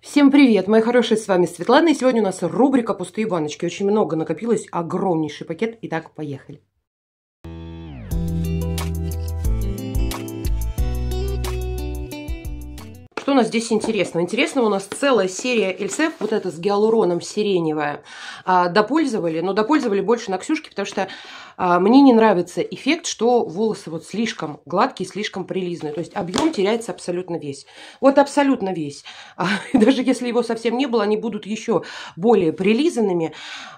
Всем привет, мои хорошие, с вами Светлана, и сегодня у нас рубрика «Пустые баночки». Очень много накопилось, огромнейший пакет. Итак, поехали. Что у нас здесь интересного? Интересного у нас целая серия Эльсеф, вот эта с гиалуроном сиреневая. А, допользовали, но допользовали больше на Ксюшке, потому что а, мне не нравится эффект, что волосы вот слишком гладкие, слишком прилизные. То есть объем теряется абсолютно весь. Вот абсолютно весь. А, даже если его совсем не было, они будут еще более прилизанными,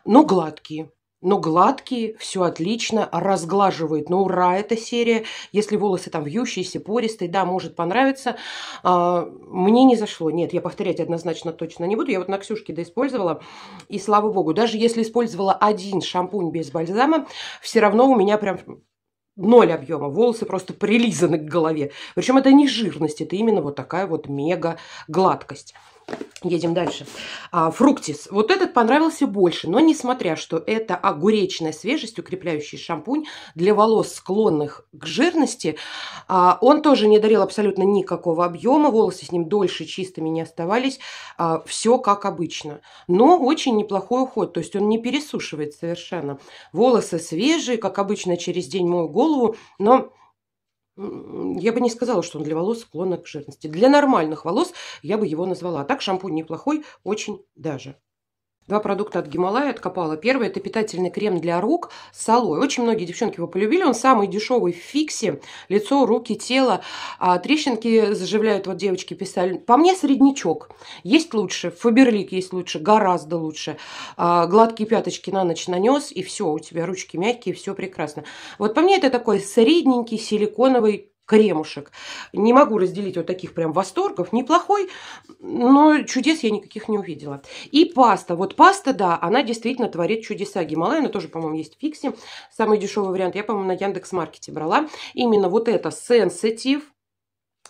но гладкие но гладкие, все отлично, разглаживает. но ну, ура, эта серия. Если волосы там вьющиеся, пористые, да, может понравиться. А, мне не зашло. Нет, я повторять однозначно точно не буду. Я вот на Ксюшке доиспользовала, и слава богу, даже если использовала один шампунь без бальзама, все равно у меня прям ноль объема, волосы просто прилизаны к голове. Причем это не жирность, это именно вот такая вот мега гладкость. Едем дальше. А, фруктис. Вот этот понравился больше, но несмотря, что это огуречная свежесть, укрепляющий шампунь для волос, склонных к жирности, а, он тоже не дарил абсолютно никакого объема, волосы с ним дольше чистыми не оставались, а, все как обычно. Но очень неплохой уход, то есть он не пересушивает совершенно. Волосы свежие, как обычно, через день мою голову, но я бы не сказала, что он для волос склонен к жирности. Для нормальных волос я бы его назвала. А так шампунь неплохой, очень даже. Два продукта от Гималая откопала. Первый – это питательный крем для рук с солой. Очень многие девчонки его полюбили. Он самый дешевый в фиксе. Лицо, руки, тело. А трещинки заживляют. Вот девочки писали. По мне среднячок. Есть лучше. Фаберлик есть лучше. Гораздо лучше. А, гладкие пяточки на ночь нанес. И все, у тебя ручки мягкие, все прекрасно. Вот по мне это такой средненький силиконовый кремушек. Не могу разделить вот таких прям восторгов. Неплохой, но чудес я никаких не увидела. И паста. Вот паста, да, она действительно творит чудеса. Гималай, она тоже, по-моему, есть в фиксе. Самый дешевый вариант я, по-моему, на Яндекс.Маркете брала. Именно вот это Sensitive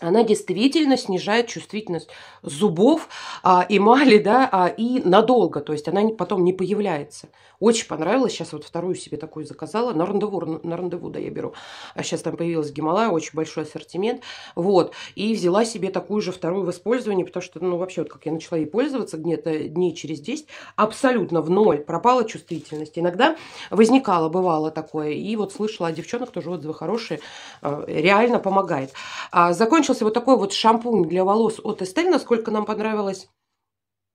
она действительно снижает чувствительность зубов, а, эмали, да, а, и надолго, то есть она потом не появляется. Очень понравилось. Сейчас вот вторую себе такую заказала. На рандеву, на рандеву, да, я беру. А сейчас там появилась Гималая, очень большой ассортимент. Вот. И взяла себе такую же вторую в использовании, потому что, ну, вообще, вот как я начала ей пользоваться где-то дней через 10, абсолютно в ноль пропала чувствительность. Иногда возникало, бывало такое. И вот слышала о девчонок, тоже отзывы хорошие, а, реально помогает. А, закончился вот такой вот шампунь для волос от Эстель, насколько нам понравилось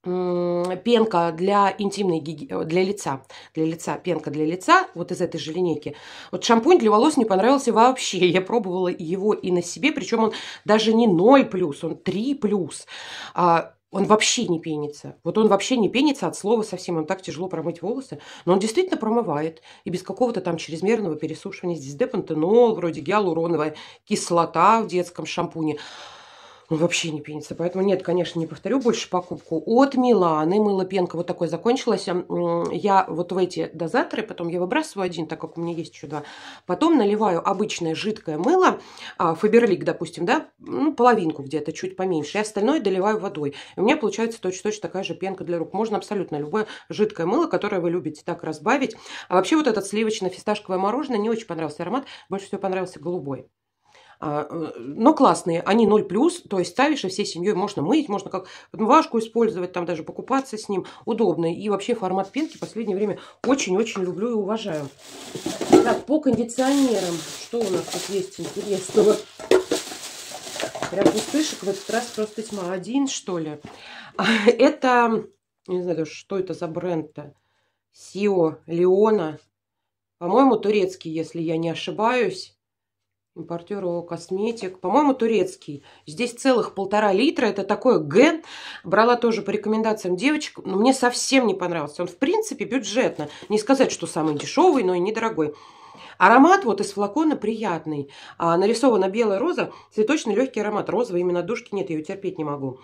пенка для интимной гиги... Э, для лица, для лица, пенка для лица, вот из этой же линейки. Вот шампунь для волос не понравился вообще. Я пробовала его и на себе, причем он даже не 0+, он 3+ а, он вообще не пенится. Вот он вообще не пенится от слова совсем. Он так тяжело промыть волосы. Но он действительно промывает. И без какого-то там чрезмерного пересушивания. Здесь депантенол, вроде гиалуроновая кислота в детском шампуне. Он ну, вообще не пенится. Поэтому нет, конечно, не повторю больше покупку. От Миланы мыло пенка вот такой закончилось. Я вот в эти дозаторы, потом я выбрасываю один, так как у меня есть еще два. Потом наливаю обычное жидкое мыло, Фаберлик, допустим, да, ну, половинку где-то, чуть поменьше, и остальное доливаю водой. И у меня получается точно-точно такая же пенка для рук. Можно абсолютно любое жидкое мыло, которое вы любите так разбавить. А вообще вот этот сливочно-фисташковое мороженое не очень понравился аромат, больше всего понравился голубой. А, э, но классные. Они 0 плюс, то есть ставишь и всей семьей можно мыть, можно как отмывашку использовать, там даже покупаться с ним. Удобно. И вообще формат пенки в последнее время очень-очень люблю и уважаю. Так, по кондиционерам. Что у нас тут есть интересного? Прям пустышек в этот раз просто тьма. Один, что ли? А, это, не знаю, что это за бренд-то. Сио Леона. По-моему, турецкий, если я не ошибаюсь. Импортеру косметик. По-моему, турецкий. Здесь целых полтора литра. Это такой ген. Брала тоже по рекомендациям девочек. Но мне совсем не понравился. Он, в принципе, бюджетно. Не сказать, что самый дешевый, но и недорогой. Аромат вот из флакона приятный. А, нарисована белая роза. Цветочный легкий аромат. Розовый именно душки нет, я ее терпеть не могу.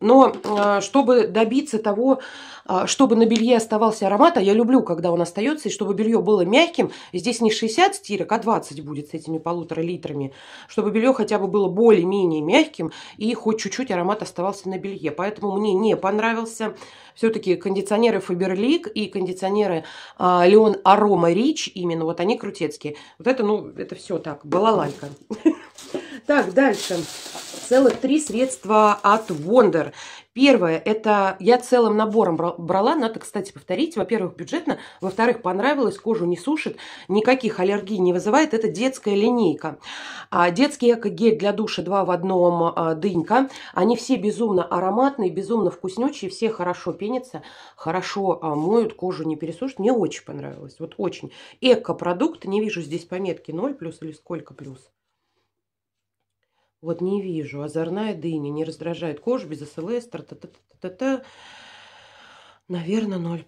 Но э, чтобы добиться того, э, чтобы на белье оставался аромат, а я люблю, когда он остается, и чтобы белье было мягким, здесь не 60 стирок, а 20 будет с этими полутора литрами, чтобы белье хотя бы было более-менее мягким, и хоть чуть-чуть аромат оставался на белье. Поэтому мне не понравился все-таки кондиционеры Faberlic и кондиционеры э, Leon Aroma Rich именно вот они крутецкие. Вот это, ну, это все так, балалайка. Так, дальше. Целых три средства от Wonder. Первое, это я целым набором брала, надо, кстати, повторить, во-первых, бюджетно, во-вторых, понравилось, кожу не сушит, никаких аллергий не вызывает, это детская линейка. А, детский эко-гель для душа 2 в одном а, дынька, они все безумно ароматные, безумно вкуснючие, все хорошо пенятся, хорошо а, моют, кожу не пересушат, мне очень понравилось, вот очень. Эко-продукт, не вижу здесь пометки 0 плюс или сколько плюс. Вот не вижу. Озорная дыня не раздражает кожу, без СЛС, та та та та та та Наверное, 0+.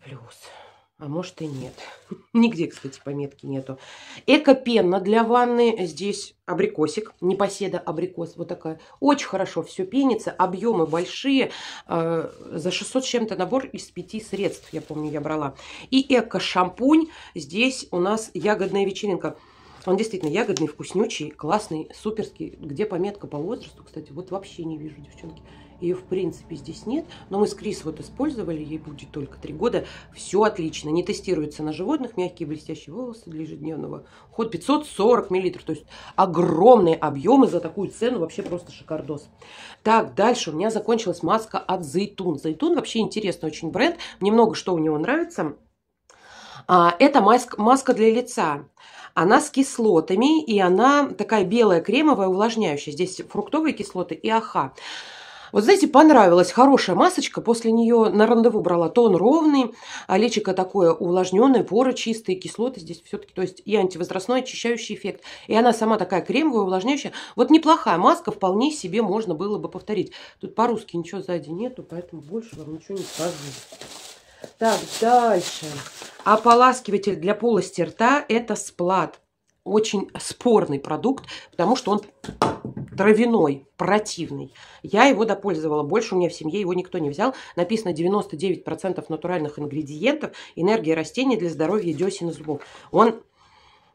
А может и нет. Нигде, кстати, пометки нету. эко пена для ванны. Здесь абрикосик. Непоседа абрикос. Вот такая. Очень хорошо все пенится. Объемы большие. Э, за 600 чем-то набор из пяти средств, я помню, я брала. И эко-шампунь. Здесь у нас ягодная вечеринка. Он действительно ягодный, вкуснючий, классный, суперский. Где пометка по возрасту, кстати, вот вообще не вижу, девчонки. Ее, в принципе, здесь нет. Но мы с Крис вот использовали, ей будет только 3 года. Все отлично. Не тестируется на животных. Мягкие блестящие волосы для ежедневного. Ход 540 мл. То есть огромные объемы за такую цену. Вообще просто шикардос. Так, дальше у меня закончилась маска от Зайтун. Зайтун вообще интересный очень бренд. Мне много что у него нравится. А, это маска для лица она с кислотами, и она такая белая, кремовая, увлажняющая. Здесь фруктовые кислоты и аха. Вот знаете, понравилась хорошая масочка, после нее на рандеву брала тон ровный, а личико такое увлажненное, поры чистые, кислоты здесь все-таки, то есть и антивозрастной очищающий эффект. И она сама такая кремовая, увлажняющая. Вот неплохая маска, вполне себе можно было бы повторить. Тут по-русски ничего сзади нету, поэтому больше вам ничего не скажу. Так, дальше. Ополаскиватель для полости рта – это сплат. Очень спорный продукт, потому что он травяной, противный. Я его допользовала. Больше у меня в семье его никто не взял. Написано 99% натуральных ингредиентов, энергия растений для здоровья десен и зубов. Он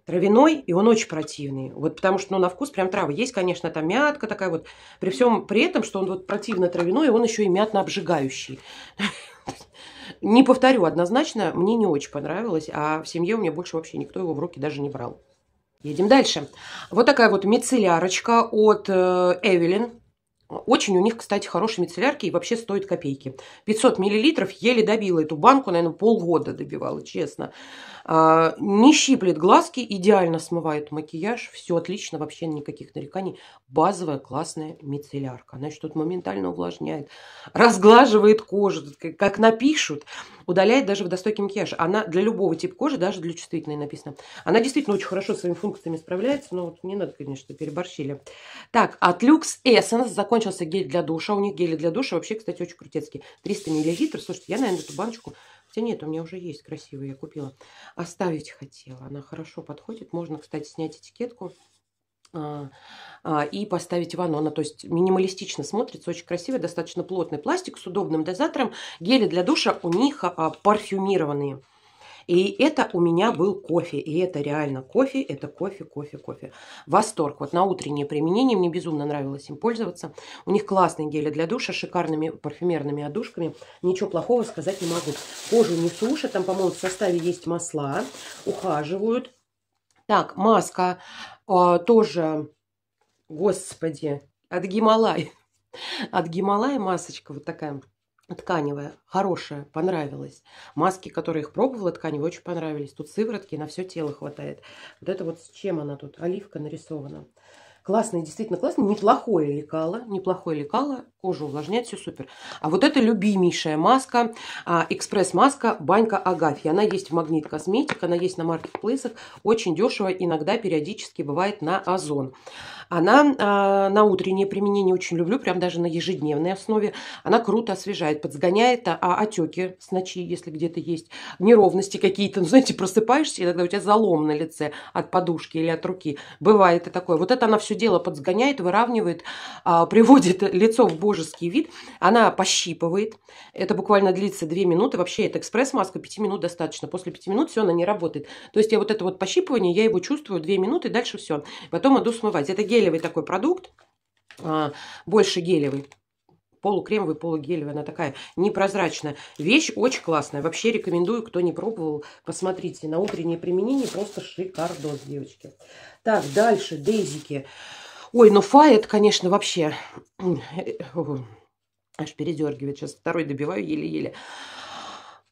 травяной, и он очень противный. Вот потому что, ну, на вкус прям травы. Есть, конечно, там мятка такая вот. При всем при этом, что он вот противно травяной, он еще и мятно обжигающий. Не повторю однозначно, мне не очень понравилось, а в семье у меня больше вообще никто его в руки даже не брал. Едем дальше. Вот такая вот мицеллярочка от э, Эвелин. Очень у них, кстати, хорошие мицеллярки и вообще стоят копейки. 500 миллилитров еле добила эту банку, наверное, полгода добивала, честно. А, не щиплет глазки, идеально смывает макияж. Все отлично, вообще никаких нареканий. Базовая классная мицеллярка. Она что тут моментально увлажняет, разглаживает кожу, как напишут, удаляет даже в макияж. Она для любого типа кожи, даже для чувствительной написано. Она действительно очень хорошо с своими функциями справляется, но вот не надо, конечно, переборщили. Так, от Lux Essence закончилась закончился гель для душа. У них гели для душа вообще, кстати, очень крутецкие. 300 миллилитров. Слушайте, я, наверное, эту баночку... Хотя нет, у меня уже есть красивая, я купила. Оставить хотела. Она хорошо подходит. Можно, кстати, снять этикетку а, а, и поставить ванну. Она, То есть минималистично смотрится, очень красивая, достаточно плотный пластик с удобным дозатором. Гели для душа у них а, парфюмированные. И это у меня был кофе. И это реально кофе. Это кофе, кофе, кофе. Восторг. Вот на утреннее применение мне безумно нравилось им пользоваться. У них классные гели для душа, шикарными парфюмерными одушками. Ничего плохого сказать не могу. Кожу не сушат. Там, по-моему, в составе есть масла. Ухаживают. Так, маска э, тоже, господи, от Гималай. От Гималая масочка вот такая тканевая, хорошая, понравилась. Маски, которые их пробовала, тканевые, очень понравились. Тут сыворотки на все тело хватает. Вот это вот с чем она тут, оливка нарисована. Классное, действительно классное, неплохое лекало, неплохое лекало кожу увлажняет, все супер. А вот это любимейшая маска, а, экспресс-маска Банька Агафья. Она есть в Магнит Косметик, она есть на маркетплейсах, очень дешево, иногда периодически бывает на Озон. Она а, на утреннее применение очень люблю, прям даже на ежедневной основе. Она круто освежает, подсгоняет а, а отеки с ночи, если где-то есть, неровности какие-то. Ну, знаете, просыпаешься, и тогда у тебя залом на лице от подушки или от руки. Бывает и такое. Вот это она все дело подсгоняет, выравнивает, приводит лицо в божье божеский вид. Она пощипывает. Это буквально длится 2 минуты. Вообще это экспресс-маска, 5 минут достаточно. После 5 минут все, она не работает. То есть я вот это вот пощипывание, я его чувствую 2 минуты, дальше все. Потом иду смывать. Это гелевый такой продукт, а, больше гелевый полукремовый, полугелевый, она такая непрозрачная. Вещь очень классная, вообще рекомендую, кто не пробовал, посмотрите. На утреннее применение просто шикардос, девочки. Так, дальше, дейзики. Дейзики. Ой, но фа это, конечно, вообще... Аж передергивает. Сейчас второй добиваю еле-еле.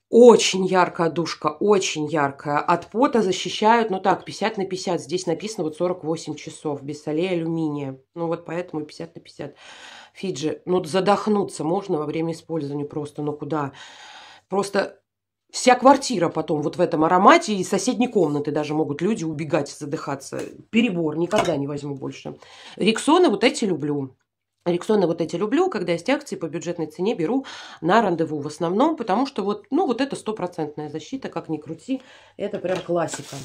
Очень яркая душка, очень яркая. От пота защищают, ну так, 50 на 50. Здесь написано вот 48 часов без солей алюминия. Ну вот поэтому 50 на 50. Фиджи, ну задохнуться можно во время использования просто, ну куда? Просто вся квартира потом вот в этом аромате, и соседней комнаты даже могут люди убегать, задыхаться. Перебор, никогда не возьму больше. Риксоны вот эти люблю. Риксоны вот эти люблю, когда есть акции по бюджетной цене, беру на рандеву в основном, потому что вот, ну, вот это стопроцентная защита, как ни крути, это прям классика.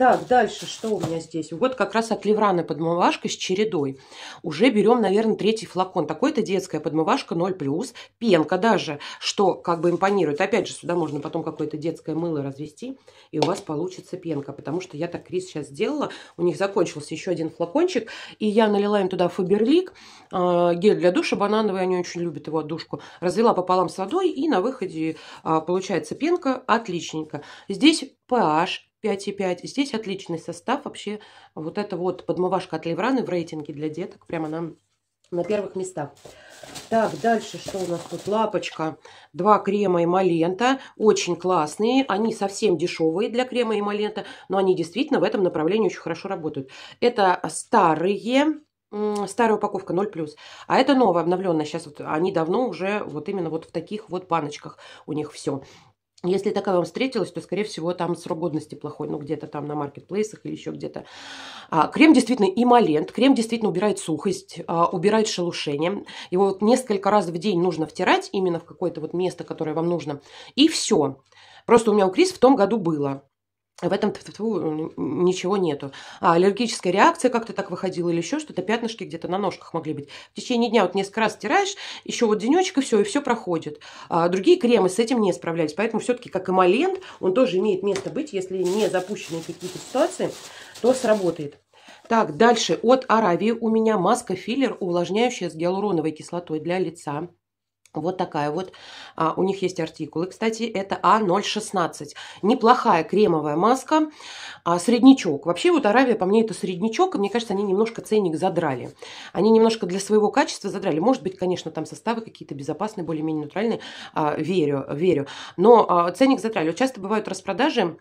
Так, дальше что у меня здесь? Вот как раз от Левраны подмывашка с чередой. Уже берем, наверное, третий флакон. Такой-то детская подмывашка 0+, пенка даже, что как бы импонирует. Опять же, сюда можно потом какое-то детское мыло развести, и у вас получится пенка. Потому что я так Крис сейчас сделала. У них закончился еще один флакончик, и я налила им туда фаберлик, э, гель для душа банановый, они очень любят его отдушку. Развела пополам с водой, и на выходе э, получается пенка отличненько. Здесь pH 5,5. Здесь отличный состав. Вообще вот это вот подмывашка от Левраны в рейтинге для деток. Прямо нам на первых местах. Так, дальше что у нас тут? Лапочка. Два крема и малента. Очень классные. Они совсем дешевые для крема и малента, но они действительно в этом направлении очень хорошо работают. Это старые старая упаковка 0+. А это новая, обновленная. Сейчас вот они давно уже вот именно вот в таких вот баночках у них все. Если такая вам встретилась, то, скорее всего, там срок годности плохой, ну, где-то там на маркетплейсах или еще где-то. А, крем действительно имолент, крем действительно убирает сухость, а, убирает шелушение. Его вот несколько раз в день нужно втирать именно в какое-то вот место, которое вам нужно, и все. Просто у меня у Крис в том году было. А в этом ничего нету. А аллергическая реакция как-то так выходила или еще что-то, пятнышки где-то на ножках могли быть. В течение дня вот несколько раз стираешь, еще вот денечек и все, и все проходит. А другие кремы с этим не справлялись, поэтому все-таки как эмолент, он тоже имеет место быть, если не запущены какие-то ситуации, то сработает. Так, дальше от Аравии у меня маска-филлер, увлажняющая с гиалуроновой кислотой для лица. Вот такая вот. А, у них есть артикулы, кстати, это А016. Неплохая кремовая маска, а, среднячок. Вообще вот Аравия, по мне, это среднячок, и мне кажется, они немножко ценник задрали. Они немножко для своего качества задрали. Может быть, конечно, там составы какие-то безопасные, более-менее нейтральные, а, верю, верю. Но а, ценник задрали. Вот часто бывают распродажи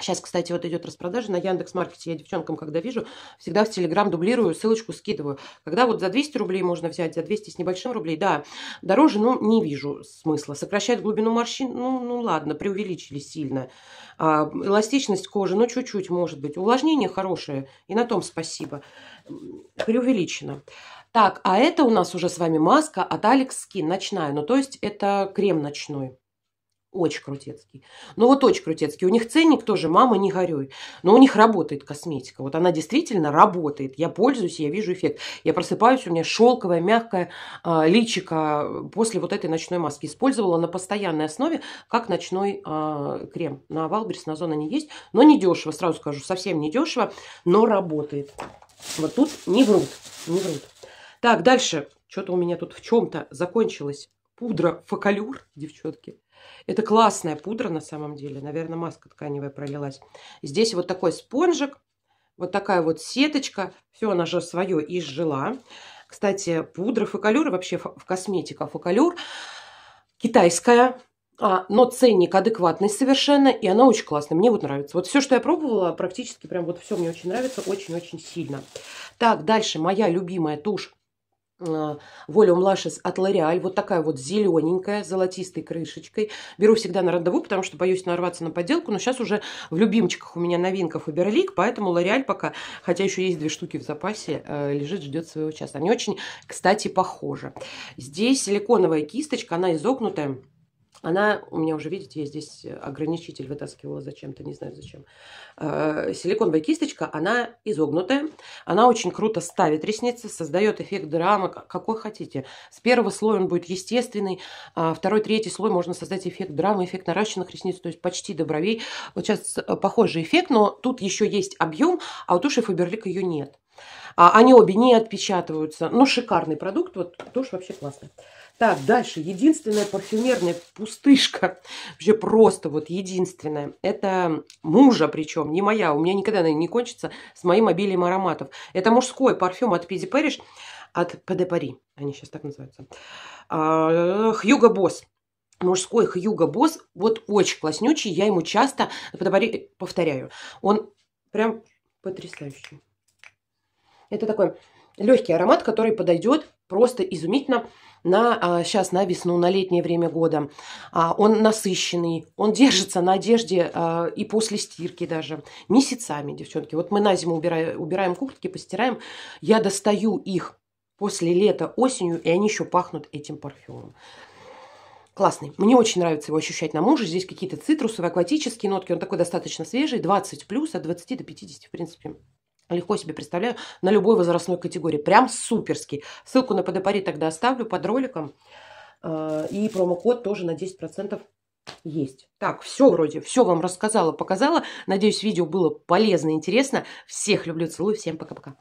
Сейчас, кстати, вот идет распродажа на Яндекс.Маркете. Я девчонкам, когда вижу, всегда в Телеграм дублирую, ссылочку скидываю. Когда вот за 200 рублей можно взять, за 200 с небольшим рублей, да, дороже, ну, не вижу смысла. Сокращает глубину морщин, ну, ну ладно, преувеличили сильно. А, эластичность кожи, ну, чуть-чуть, может быть. Увлажнение хорошее, и на том спасибо. Преувеличено. Так, а это у нас уже с вами маска от Алекс Skin, ночная. Ну, то есть это крем ночной. Очень крутецкий. Ну вот очень крутецкий. У них ценник тоже, мама, не горюй. Но у них работает косметика. Вот она действительно работает. Я пользуюсь, я вижу эффект. Я просыпаюсь, у меня шелковое, мягкое э, личико после вот этой ночной маски. Использовала на постоянной основе, как ночной э, крем. На Валберс, на зона не есть. Но не дешево, сразу скажу, совсем не дешево, но работает. Вот тут не врут, не врут. Так, дальше. Что-то у меня тут в чем-то закончилось. пудра фокалюр, девчонки. Это классная пудра на самом деле. Наверное, маска тканевая пролилась. Здесь вот такой спонжик. Вот такая вот сеточка. Все, она же свое изжила. Кстати, пудра фокалюр, вообще в косметика фокалюр китайская. А, но ценник адекватный совершенно, и она очень классная. Мне вот нравится. Вот все, что я пробовала, практически прям вот все мне очень нравится, очень-очень сильно. Так, дальше моя любимая тушь Э, Волю Млашес от Лореаль, вот такая вот зелененькая, золотистой крышечкой. Беру всегда на рандеву, потому что боюсь нарваться на подделку, но сейчас уже в любимчиках у меня новинка Фаберлик, поэтому Лореаль пока, хотя еще есть две штуки в запасе, э, лежит, ждет своего часа. Они очень, кстати, похожи. Здесь силиконовая кисточка, она изогнутая. Она, у меня уже, видите, я здесь э, ограничитель вытаскивала зачем-то, не знаю зачем. Э, силиконовая кисточка, она изогнутая, она очень круто ставит ресницы, создает эффект драмы, какой хотите. С первого слоя он будет естественный, а второй, третий слой можно создать эффект драмы, эффект наращенных ресниц, то есть почти до бровей. Вот сейчас э, похожий эффект, но тут еще есть объем, а у туши Фаберлик ее нет. А они обе не отпечатываются. Но ну, шикарный продукт. Вот тушь вообще классная. Так, дальше. Единственная парфюмерная пустышка, вообще просто вот единственная, это мужа причем, не моя, у меня никогда она не кончится с моим обилием ароматов. Это мужской парфюм от Пиди Пэриш, от Пде Пари, они сейчас так называются. Хьюго а, Босс мужской Хьюго Босс, вот очень класснючий, я ему часто повторяю. Он прям потрясающий. Это такой легкий аромат, который подойдет просто изумительно на, сейчас а, на весну, на летнее время года. А, он насыщенный, он держится на одежде а, и после стирки даже. Месяцами, девчонки. Вот мы на зиму убираем, убираем куртки, постираем. Я достаю их после лета осенью, и они еще пахнут этим парфюмом. Классный. Мне очень нравится его ощущать на муже. Здесь какие-то цитрусовые, акватические нотки. Он такой достаточно свежий, 20 плюс, от 20 до 50, в принципе, Легко себе представляю, на любой возрастной категории. Прям суперский. Ссылку на подопари тогда оставлю под роликом. А, и промокод тоже на 10% есть. Так, все вроде, все вам рассказала, показала. Надеюсь, видео было полезно, интересно. Всех люблю, целую, всем пока-пока.